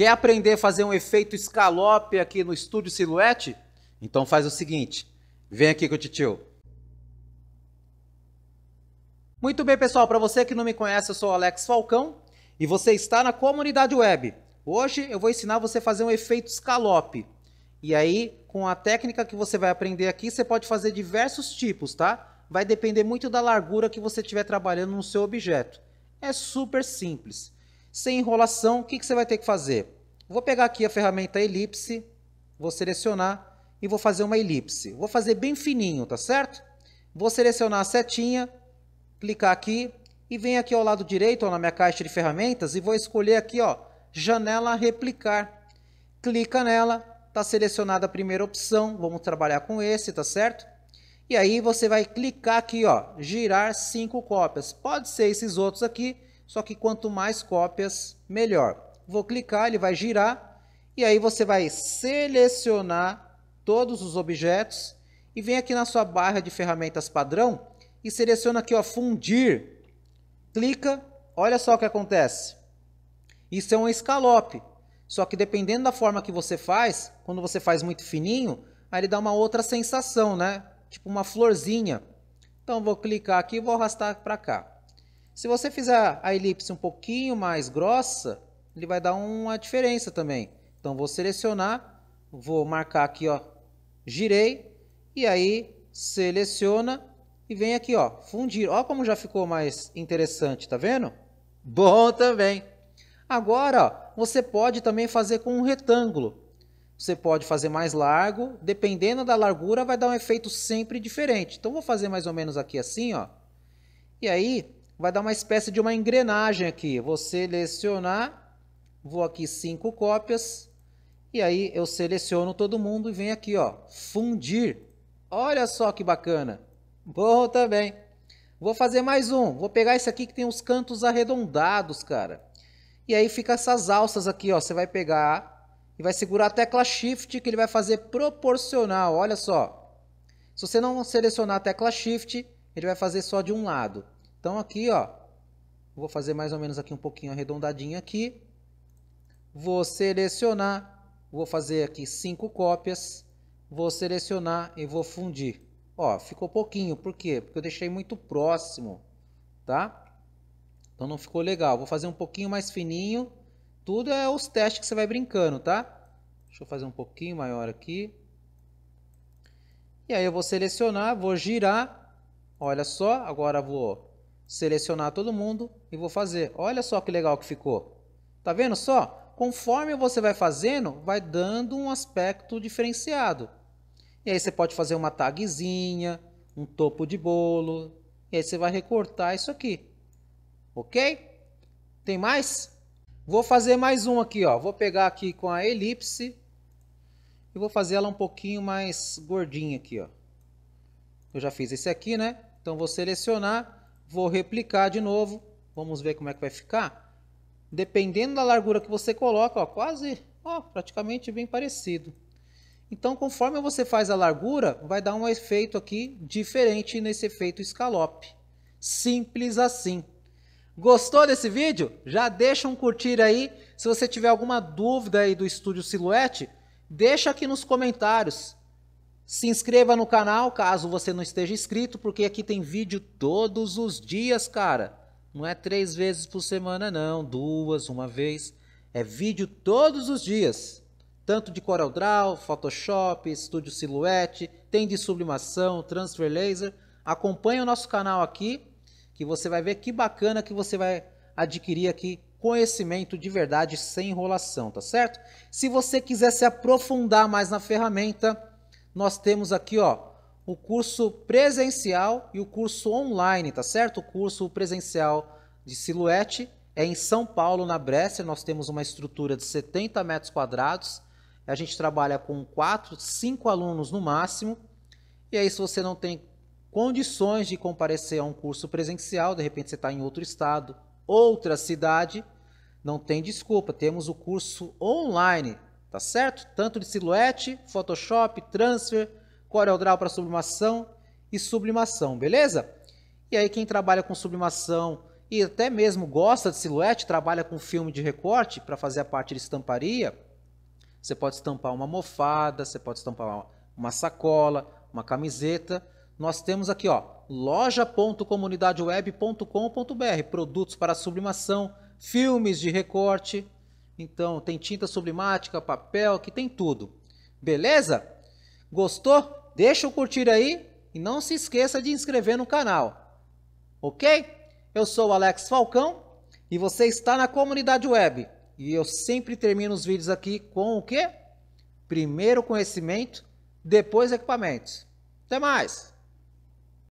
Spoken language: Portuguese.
Quer aprender a fazer um efeito escalope aqui no estúdio Silhouette? Então faz o seguinte, vem aqui com o titio. Muito bem, pessoal, para você que não me conhece, eu sou Alex Falcão e você está na comunidade web. Hoje eu vou ensinar você a fazer um efeito escalope. E aí, com a técnica que você vai aprender aqui, você pode fazer diversos tipos, tá? Vai depender muito da largura que você estiver trabalhando no seu objeto. É super simples. Sem enrolação, o que, que você vai ter que fazer? Vou pegar aqui a ferramenta elipse, vou selecionar e vou fazer uma elipse. Vou fazer bem fininho, tá certo? Vou selecionar a setinha, clicar aqui e vem aqui ao lado direito, ó, na minha caixa de ferramentas e vou escolher aqui, ó, janela replicar. Clica nela, tá selecionada a primeira opção, vamos trabalhar com esse, tá certo? E aí você vai clicar aqui, ó, girar cinco cópias. Pode ser esses outros aqui, só que quanto mais cópias, melhor. Vou clicar, ele vai girar e aí você vai selecionar todos os objetos e vem aqui na sua barra de ferramentas padrão e seleciona aqui ó, fundir. Clica, olha só o que acontece. Isso é um escalope. Só que dependendo da forma que você faz, quando você faz muito fininho, aí ele dá uma outra sensação, né? Tipo uma florzinha. Então vou clicar aqui e vou arrastar para cá. Se você fizer a elipse um pouquinho mais grossa, ele vai dar uma diferença também. Então vou selecionar, vou marcar aqui, ó, girei e aí seleciona e vem aqui, ó, fundir. Ó como já ficou mais interessante, tá vendo? Bom também. Agora, ó, você pode também fazer com um retângulo. Você pode fazer mais largo, dependendo da largura vai dar um efeito sempre diferente. Então vou fazer mais ou menos aqui assim, ó. E aí vai dar uma espécie de uma engrenagem aqui. Vou selecionar, vou aqui cinco cópias, e aí eu seleciono todo mundo e vem aqui, ó, fundir. Olha só que bacana. Bom também. Vou fazer mais um. Vou pegar esse aqui que tem os cantos arredondados, cara. E aí fica essas alças aqui, ó. Você vai pegar e vai segurar a tecla Shift, que ele vai fazer proporcional. Olha só. Se você não selecionar a tecla Shift, ele vai fazer só de um lado. Então aqui, ó, vou fazer mais ou menos aqui um pouquinho arredondadinho aqui. Vou selecionar, vou fazer aqui cinco cópias, vou selecionar e vou fundir. Ó, ficou pouquinho, por quê? Porque eu deixei muito próximo, tá? Então não ficou legal. Vou fazer um pouquinho mais fininho. Tudo é os testes que você vai brincando, tá? Deixa eu fazer um pouquinho maior aqui. E aí eu vou selecionar, vou girar. Olha só, agora vou selecionar todo mundo e vou fazer. Olha só que legal que ficou. Tá vendo só? Conforme você vai fazendo, vai dando um aspecto diferenciado. E aí você pode fazer uma tagzinha, um topo de bolo, e aí você vai recortar isso aqui. Ok? Tem mais? Vou fazer mais um aqui, ó. Vou pegar aqui com a elipse e vou fazer ela um pouquinho mais gordinha aqui, ó. Eu já fiz esse aqui, né? Então vou selecionar Vou replicar de novo. Vamos ver como é que vai ficar. Dependendo da largura que você coloca, ó, quase, ó, praticamente bem parecido. Então, conforme você faz a largura, vai dar um efeito aqui diferente nesse efeito escalope. Simples assim. Gostou desse vídeo? Já deixa um curtir aí. Se você tiver alguma dúvida aí do Estúdio Silhouette, deixa aqui nos comentários. Se inscreva no canal caso você não esteja inscrito, porque aqui tem vídeo todos os dias, cara. Não é três vezes por semana, não, duas, uma vez. É vídeo todos os dias. Tanto de CorelDRAW, Photoshop, Studio Silhouette, tem de sublimação, Transfer Laser. Acompanhe o nosso canal aqui, que você vai ver que bacana que você vai adquirir aqui conhecimento de verdade sem enrolação, tá certo? Se você quiser se aprofundar mais na ferramenta, nós temos aqui, ó, o curso presencial e o curso online, tá certo? O curso presencial de silhuete é em São Paulo, na Brescia Nós temos uma estrutura de 70 metros quadrados. A gente trabalha com 4, 5 alunos no máximo. E aí, se você não tem condições de comparecer a um curso presencial, de repente você está em outro estado, outra cidade, não tem desculpa. Temos o curso online, tá certo? Tanto de silhuete, Photoshop, transfer, CorelDRAW para sublimação e sublimação, beleza? E aí quem trabalha com sublimação e até mesmo gosta de silhuete, trabalha com filme de recorte para fazer a parte de estamparia, você pode estampar uma mofada, você pode estampar uma sacola, uma camiseta. Nós temos aqui, ó, loja.comunidadeweb.com.br, produtos para sublimação, filmes de recorte, então, tem tinta sublimática, papel, que tem tudo. Beleza? Gostou? Deixa o curtir aí e não se esqueça de inscrever no canal. Ok? Eu sou o Alex Falcão e você está na comunidade web. E eu sempre termino os vídeos aqui com o quê? Primeiro conhecimento, depois equipamentos. Até mais!